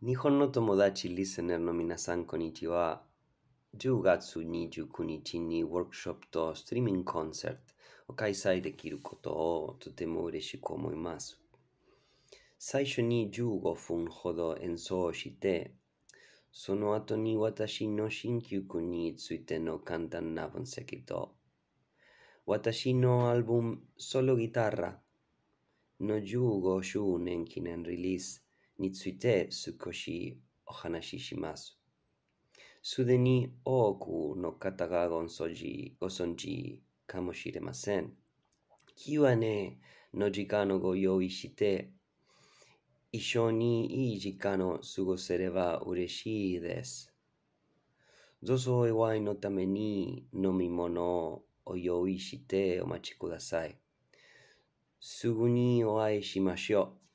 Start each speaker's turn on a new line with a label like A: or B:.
A: 日本の友達リスナーの皆さん、こんにちは。10月29日にワークショップとストリーミングコンサートを開催できることをとても嬉しく思います。最初に15分ほど演奏して、その後に私の新曲についての簡単な分析と、私のアルバムソロギターラの15周年記念リリースについて少しお話しします。すでに多くの方がご存知ご存知かもしれません。Q&A の時間をご用意して、一緒にいい時間を過ごせれば嬉しいです。どう祝いのために飲み物を用意してお待ちください。すぐにお会いしましょう。